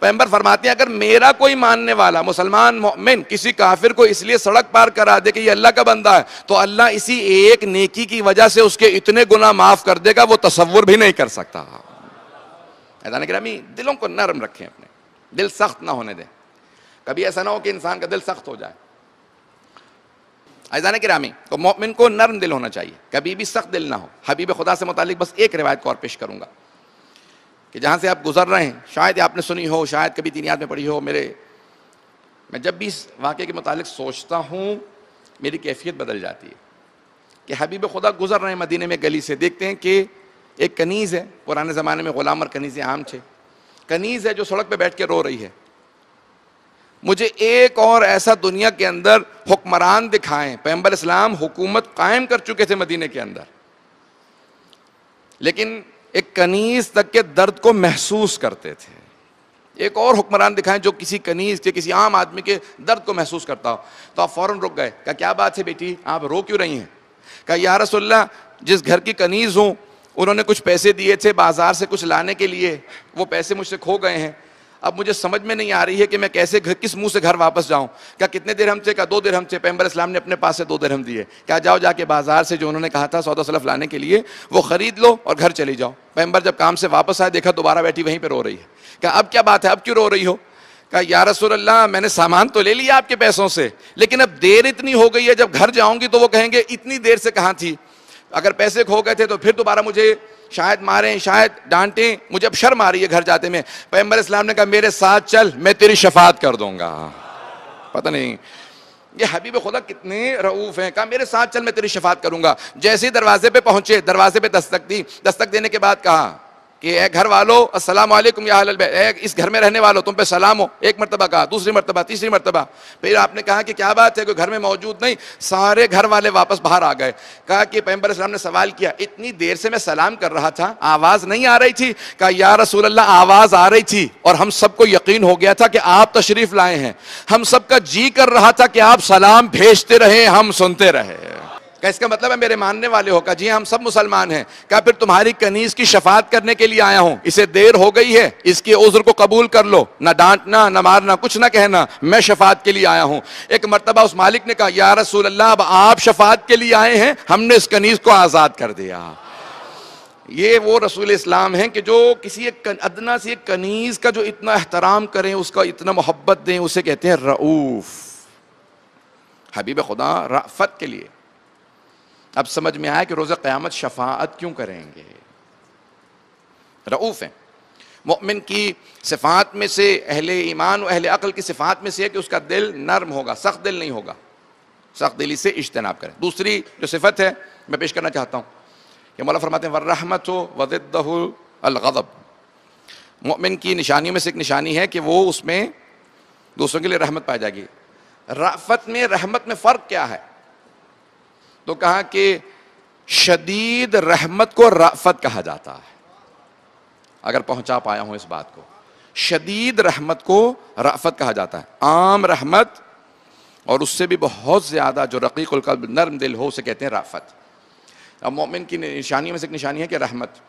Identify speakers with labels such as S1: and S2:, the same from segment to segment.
S1: पैम्बर फरमाते हैं अगर मेरा कोई मानने वाला मुसलमान मोमिन किसी काफिर को इसलिए सड़क पार करा दे कि ये अल्लाह का बंदा है तो अल्लाह इसी एक नेकी की वजह से उसके इतने गुना माफ़ कर देगा वो तस्वुर भी नहीं कर सकता ग्रामी दिलों को नरम रखें अपने दिल सख्त ना होने दें कभी ऐसा ना हो कि इंसान का दिल सख्त हो जाए ऐजान करामी तो मोमिन को नरम दिल होना चाहिए कभी भी सख्त दिल ना हो हबीब खुदा से मुतालिक बस एक रिवायत को और पेश करूंगा कि जहाँ से आप गुजर रहे हैं शायद आपने सुनी हो शायद कभी याद में पढ़ी हो मेरे मैं जब भी इस वाक़े के मुतालिक सोचता हूँ मेरी कैफियत बदल जाती है कि हबीब खुदा गुजर रहे हैं मदीने में गली से देखते हैं कि एक कनीज़ है पुराने ज़माने में ग़ुलाम और कनीज़ें आम थे कनीज़ है जो सड़क पर बैठ के रो रही है मुझे एक और ऐसा दुनिया के अंदर हुक्मरान दिखाएं पैम्बल इस्लाम हुकूमत कायम कर चुके थे मदीने के अंदर लेकिन एक कनीज तक के दर्द को महसूस करते थे एक और हुक्मरान दिखाएं जो किसी कनीज के किसी आम आदमी के दर्द को महसूस करता हो तो आप फ़ौरन रुक गए क्या क्या बात है बेटी आप रो क्यों रही हैं क्या या रसोल्ला जिस घर की कनीज़ हूँ उन्होंने कुछ पैसे दिए थे बाज़ार से कुछ लाने के लिए वो पैसे मुझसे खो गए हैं अब मुझे समझ में नहीं आ रही है कि मैं कैसे घर किस मुंह से घर वापस जाऊं क्या कितने देर हम थे क्या दो देर हम थे पैम्बर इस्लाम ने अपने पास से दो देर हम दिए क्या जाओ जाके बाजार से जो उन्होंने कहा था सौदा सलफ लाने के लिए वो खरीद लो और घर चले जाओ पैम्बर जब काम से वापस आए देखा दोबारा बैठी वहीं पर रो रही है क्या अब क्या बात है अब क्यों रो रही हो कहा या रसोल्ला मैंने सामान तो ले लिया आपके पैसों से लेकिन अब देर इतनी हो गई है जब घर जाऊंगी तो वो कहेंगे इतनी देर से कहाँ थी अगर पैसे खो गए थे तो फिर दोबारा मुझे शायद मारें शायद डांटें मुझे अब शर्म आ रही है घर जाते में पैम्बर इस्लाम ने कहा मेरे साथ चल मैं तेरी शफात कर दूंगा पता नहीं ये हबीब खुदा कितने रऊफ हैं कहा मेरे साथ चल मैं तेरी शफात करूंगा जैसे ही दरवाजे पे पहुंचे दरवाजे पे दस्तक दी दस्तक देने के बाद कहा कि ए घर वालो असलम इस घर में रहने वालों तुम पे सलाम हो एक मरतबा कहा दूसरी मरतबा तीसरी मरतबा फिर आपने कहा कि क्या बात है कोई घर में मौजूद नहीं सारे घर वाले वापस बाहर आ गए कहा कि पैम्बर ने सवाल किया इतनी देर से मैं सलाम कर रहा था आवाज़ नहीं आ रही थी कहा या रसूल अल्लाह आवाज़ आ रही थी और हम सबको यकीन हो गया था कि आप तशरीफ़ लाए हैं हम सबका जी कर रहा था कि आप सलाम भेजते रहे हम सुनते रहे क्या इसका मतलब है मेरे मानने वाले हो का जी हाँ, हम सब मुसलमान हैं क्या फिर तुम्हारी कनीज की शफात करने के लिए आया हूं इसे देर हो गई है इसके उज्र को कबूल कर लो ना डांटना ना मारना कुछ ना कहना मैं शफात के लिए आया हूं एक मरतबा उस मालिक ने कहा या रसूल अल्लाह अब आप शफात के लिए आए हैं हमने इस कनीज को आज़ाद कर दिया ये वो रसूल इस्लाम हैं कि जो किसी एक अदना से एक कनीज का जो इतना एहतराम करें उसका इतना मोहब्बत दें उसे कहते हैं रऊफ़ हबीब खुदा राफत के लिए अब समझ में आया कि रोज़ क़्यामत शफात क्यों करेंगे रऊफ़ हैं मोमिन की सिफात में से अहले ईमान और अहले अकल की सिफात में से है कि उसका दिल नरम होगा सख्त दिल नहीं होगा सख्त दिली से इज्तनाब करें दूसरी जो सिफत है मैं पेश करना चाहता हूँ कि मौला फरमाते हैं वर्रहमत हो अलगब मोमिन की निशानियों में से एक निशानी है कि वो उसमें दूसरों के लिए रहमत पाई जाएगी राफत में रहमत में फ़र्क क्या है तो कहा कि शदीद रहमत को राफत कहा जाता है अगर पहुंचा पाया हूं इस बात को शदीद रहमत को राफत कहा जाता है आम रहमत और उससे भी बहुत ज़्यादा जो रकीकुल कल नर्म दिल हो उसे कहते हैं राफत अब मोमिन की निशानियों में से एक निशानी है कि रहमत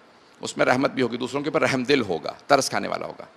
S1: उसमें रहमत भी होगी दूसरों के ऊपर रहम दिल होगा तरस खाने वाला होगा